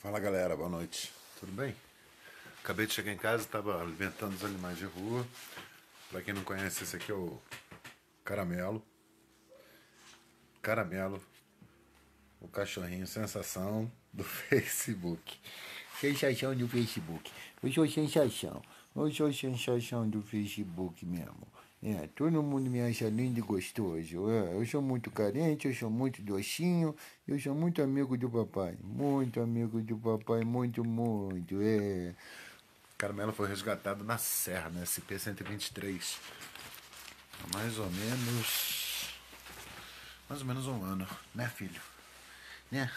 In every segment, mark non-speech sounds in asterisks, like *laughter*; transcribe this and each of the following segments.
Fala galera, boa noite. Tudo bem? Acabei de chegar em casa, estava alimentando os animais de rua. Para quem não conhece, esse aqui é o Caramelo. Caramelo, o cachorrinho sensação do *laughs* Facebook. Sensação do Facebook. Eu sou sensação. Eu sou sensação do Facebook mesmo. É, todo mundo me acha lindo e gostoso. É, eu sou muito carente, eu sou muito docinho, eu sou muito amigo do papai. Muito amigo do papai, muito, muito. É. Carmelo foi resgatado na Serra, na SP-123. Mais ou menos. Mais ou menos um ano, né, filho? Né?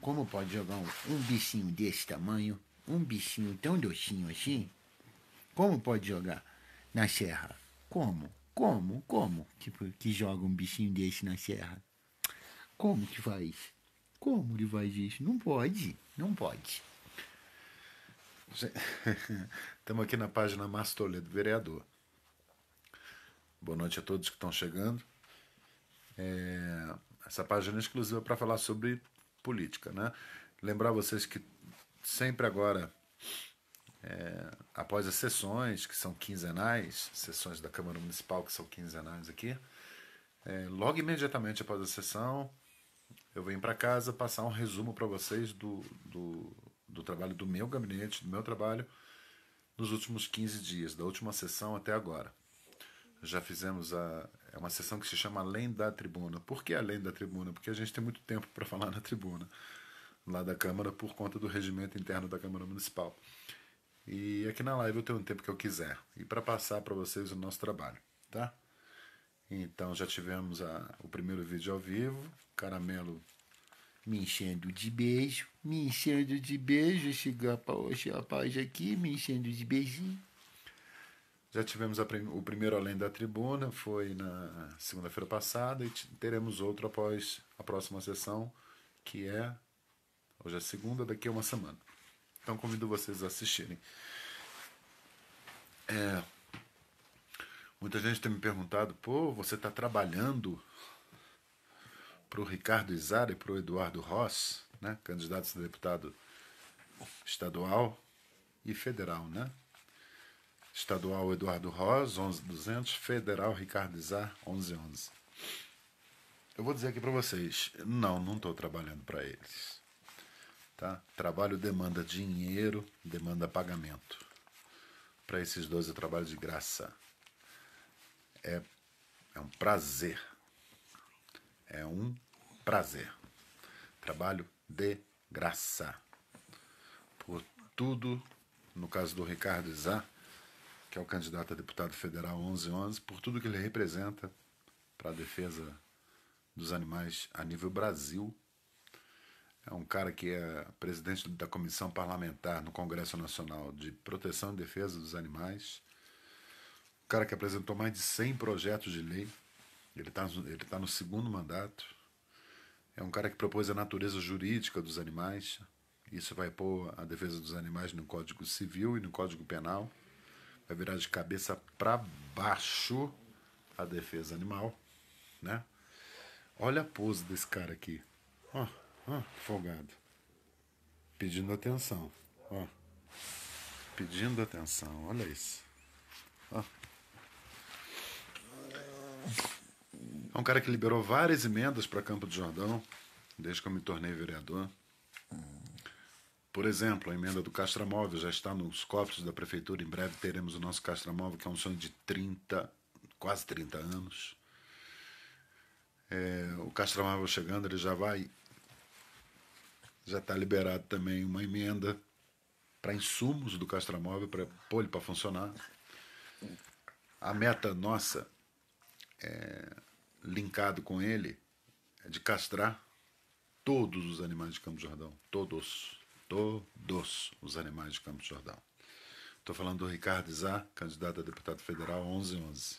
Como pode jogar um, bichinho desse tamanho, um bichinho tão docinho assim? Como pode jogar na Serra? Como? Como? Como que, tipo, que joga um bichinho desse na serra? Como que faz? Como ele faz isso? Não pode, não pode. Estamos *laughs* aqui na página Mastolha do Vereador. Boa noite a todos que estão chegando. É, essa página é exclusiva para falar sobre política, né? Lembrar vocês que sempre agora é, após as sessões, que são quinzenais, sessões da Câmara Municipal, que são quinzenais aqui, é, logo imediatamente após a sessão, eu venho para casa passar um resumo para vocês do, do, do, trabalho do meu gabinete, do meu trabalho, nos últimos 15 dias, da última sessão até agora. Já fizemos a, é uma sessão que se chama Além da Tribuna. Por que Além da Tribuna? Porque a gente tem muito tempo para falar na tribuna, lá da Câmara, por conta do regimento interno da Câmara Municipal. E aqui na live eu tenho o tempo que eu quiser. E para passar para vocês o nosso trabalho, tá? Então já tivemos a, o primeiro vídeo ao vivo, caramelo me enchendo de beijo, me enchendo de beijo, chegar para hoje a paz aqui, me enchendo de beijinho. Já tivemos o primeiro Além da Tribuna, foi na segunda-feira passada, e teremos outro após a próxima sessão, que é hoje é segunda, daqui a uma semana. Então convido vocês a assistirem. É, muita gente tem me perguntado, pô, você está trabalhando para o Ricardo Izar e para o Eduardo Ross, né? candidatos a deputado estadual e federal, né? Estadual Eduardo Ross, 11200, Federal Ricardo Izar, 1111. Eu vou dizer aqui para vocês, não, não estou trabalhando para eles. Tá? Trabalho demanda dinheiro, demanda pagamento. Para esses dois é trabalho de graça. É, é um prazer. É um prazer. Trabalho de graça. Por tudo, no caso do Ricardo Zá, que é o candidato a deputado federal 1111, por tudo que ele representa para a defesa dos animais a nível Brasil é um cara que é presidente da Comissão Parlamentar no Congresso Nacional de Proteção e Defesa dos Animais, um cara que apresentou mais de 100 projetos de lei, ele está ele tá no segundo mandato, é um cara que propôs a natureza jurídica dos animais, isso vai pôr a defesa dos animais no Código Civil e no Código Penal, vai virar de cabeça para baixo a defesa animal, né? Olha a pose desse cara aqui. Ó. Oh. Ó, folgado. Pedindo atenção. Ó. Pedindo atenção. Olha isso. Ó. É um cara que liberou várias emendas para Campo do Jordão, desde que eu me tornei vereador. Por exemplo, a emenda do castramóvel já está nos cofres da prefeitura. Em breve teremos o nosso castramóvel, que é um sonho de 30, quase 30 anos. É, o castramóvel chegando, ele já vai já está liberado também uma emenda para insumos do Castramóvel, para pôr ele para funcionar. A meta nossa, é, linkado com ele, é de castrar todos os animais de Campos Jordão. Todos. Todos os animais de Campos Jordão. Estou falando do Ricardo Zá candidato a deputado federal 1111.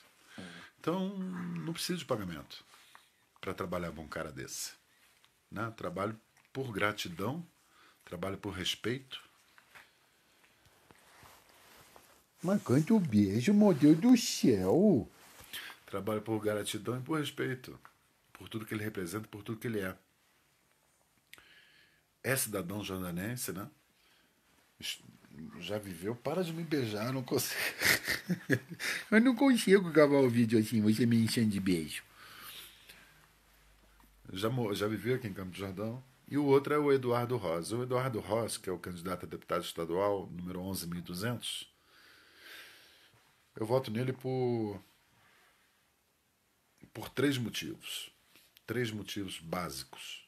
Então, não precisa de pagamento para trabalhar com um cara desse. Né? Trabalho por gratidão, trabalho por respeito. Marcante o beijo, meu Deus do céu! Trabalho por gratidão e por respeito, por tudo que ele representa, por tudo que ele é. É cidadão jordanense, né? Já viveu, para de me beijar, não consigo. Eu não consigo gravar *laughs* o vídeo assim, você me enchendo de beijo. Já, já viveu aqui em Campo do Jordão, e o outro é o Eduardo Rosa. O Eduardo Rosa, que é o candidato a deputado estadual, número 11.200, eu voto nele por, por três motivos. Três motivos básicos.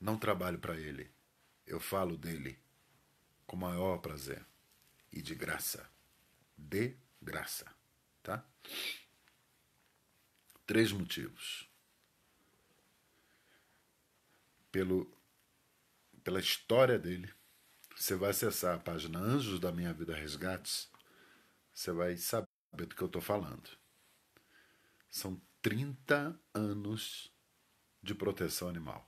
Não trabalho para ele. Eu falo dele com maior prazer e de graça. De graça, tá? Três motivos pelo, pela história dele, você vai acessar a página Anjos da Minha Vida Resgates, você vai saber do que eu estou falando. São 30 anos de proteção animal.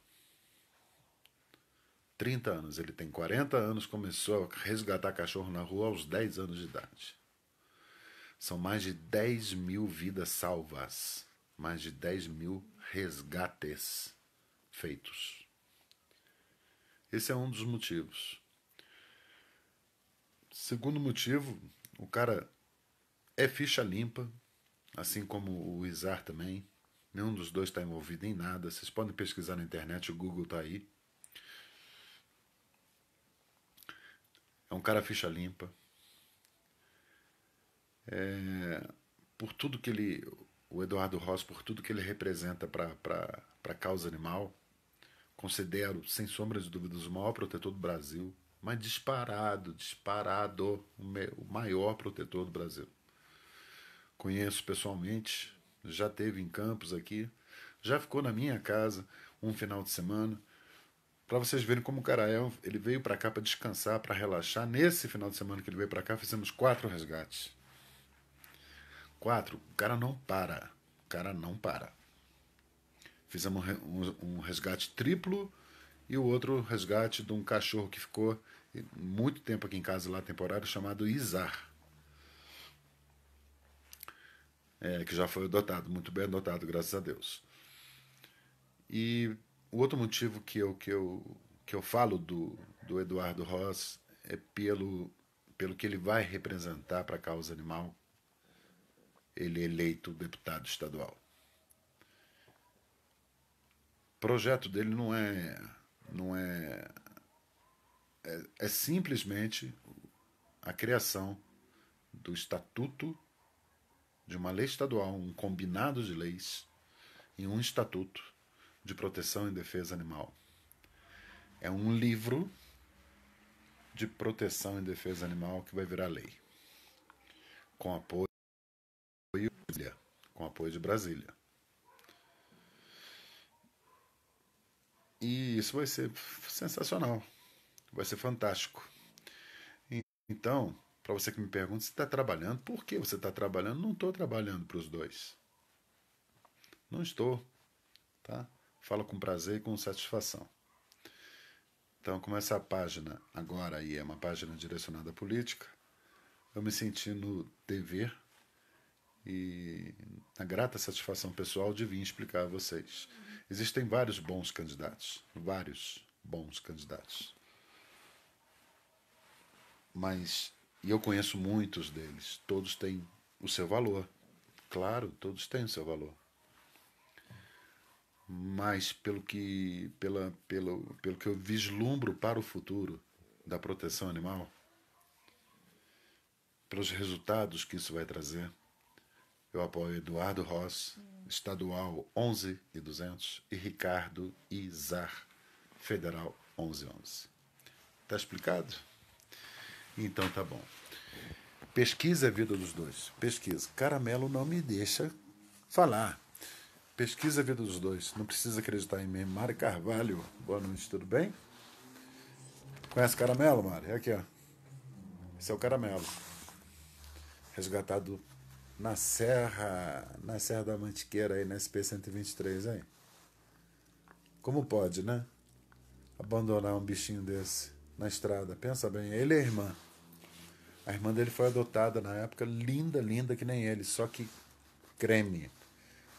30 anos, ele tem 40 anos, começou a resgatar cachorro na rua aos 10 anos de idade. São mais de 10 mil vidas salvas, mais de 10 mil resgates feitos. Esse é um dos motivos. Segundo motivo, o cara é ficha limpa, assim como o Izar também. Nenhum dos dois está envolvido em nada. Vocês podem pesquisar na internet, o Google está aí. É um cara ficha limpa. É, por tudo que ele, o Eduardo Ross, por tudo que ele representa para a causa animal, considero, sem sombras de dúvidas, o maior protetor do Brasil, mas disparado, disparado, o maior protetor do Brasil. Conheço pessoalmente, já teve em campos aqui, já ficou na minha casa um final de semana. Para vocês verem como o cara é, ele veio para cá para descansar, para relaxar. Nesse final de semana que ele veio para cá, fizemos quatro resgates. Quatro. O cara não para. O cara não para. Fizemos um resgate triplo e o outro resgate de um cachorro que ficou muito tempo aqui em casa lá temporário chamado Izar. É, que já foi adotado, muito bem adotado, graças a Deus. E o outro motivo que eu, que eu, que eu falo do, do Eduardo Ross é pelo, pelo que ele vai representar para a causa animal, ele é eleito deputado estadual projeto dele não é. não é, é, é simplesmente a criação do estatuto de uma lei estadual, um combinado de leis e um estatuto de proteção e defesa animal. É um livro de proteção e defesa animal que vai virar lei, com apoio com apoio de Brasília. E isso vai ser sensacional, vai ser fantástico. Então, para você que me pergunta se está trabalhando, por que você está trabalhando? Não estou trabalhando para os dois. Não estou. Tá? Falo com prazer e com satisfação. Então, como essa página agora aí é uma página direcionada à política, eu me senti no dever e na grata satisfação pessoal de vir explicar a vocês. Existem vários bons candidatos, vários bons candidatos. Mas, e eu conheço muitos deles, todos têm o seu valor. Claro, todos têm o seu valor. Mas pelo que, pela, pelo, pelo que eu vislumbro para o futuro da proteção animal, pelos resultados que isso vai trazer, eu apoio Eduardo Ross, estadual 11 e 200 e Ricardo Izar, federal 1111. Tá explicado? Então tá bom. Pesquisa a é vida dos dois. Pesquisa. Caramelo não me deixa falar. Pesquisa a é vida dos dois. Não precisa acreditar em mim. Mari Carvalho, boa noite, tudo bem? Conhece caramelo, Mari? É aqui, ó. Esse é o caramelo. Resgatado na Serra, na Serra da Mantiqueira aí, na SP-123 aí. Como pode, né? Abandonar um bichinho desse na estrada. Pensa bem, ele é a irmã. A irmã dele foi adotada na época, linda, linda que nem ele, só que creme.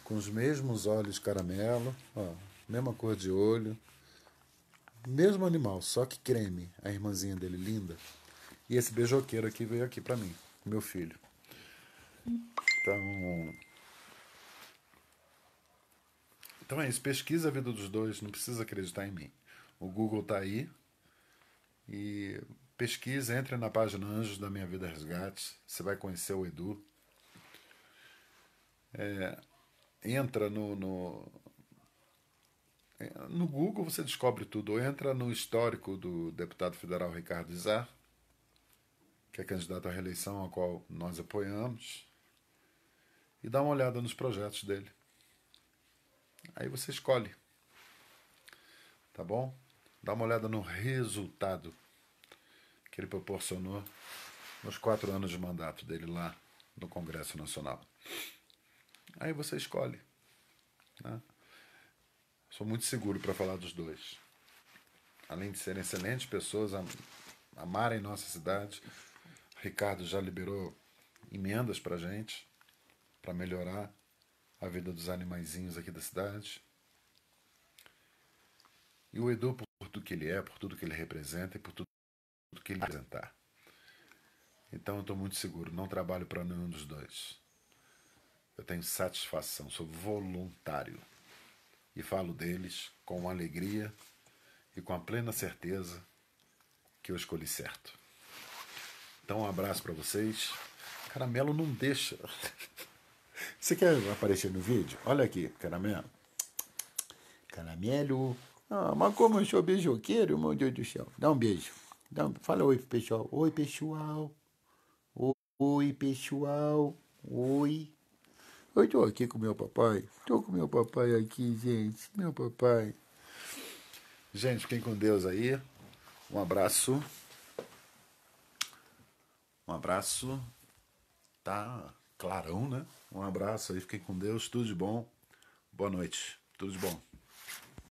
Com os mesmos olhos caramelo, ó, mesma cor de olho. Mesmo animal, só que creme. A irmãzinha dele, linda. E esse beijoqueiro aqui veio aqui para mim, meu filho. Então. Então é isso, pesquisa a vida dos dois, não precisa acreditar em mim. O Google tá aí. E pesquisa, entra na página Anjos da Minha Vida Resgate, você vai conhecer o Edu. É, entra no, no, é, no Google, você descobre tudo. Entra no histórico do deputado federal Ricardo Izar, que é candidato à reeleição, a qual nós apoiamos e dá uma olhada nos projetos dele. Aí você escolhe. Tá bom? Dá uma olhada no resultado que ele proporcionou nos quatro anos de mandato dele lá no Congresso Nacional. Aí você escolhe. Né? Sou muito seguro para falar dos dois. Além de serem excelentes pessoas, amarem nossa cidade. Ricardo já liberou emendas para gente para melhorar a vida dos animaizinhos aqui da cidade. E o Edu, por tudo que ele é, por tudo que ele representa e por tudo que ele apresentar Então eu estou muito seguro, não trabalho para nenhum dos dois. Eu tenho satisfação, sou voluntário. E falo deles com alegria e com a plena certeza que eu escolhi certo. Então um abraço para vocês. Caramelo não deixa. *laughs* Você quer aparecer no vídeo? Olha aqui, caramelo. Caramelo. Ah, mas como eu sou beijoqueiro, meu Deus do céu. Dá um beijo. Dá um... Fala oi pro pessoal. Oi, pessoal. Oi, pessoal. Oi. Eu tô aqui com meu papai. Tô com meu papai aqui, gente. Meu papai. Gente, fiquem com Deus aí. Um abraço. Um abraço. Tá clarão, né? Um abraço aí, fiquem com Deus, tudo de bom. Boa noite, tudo de bom.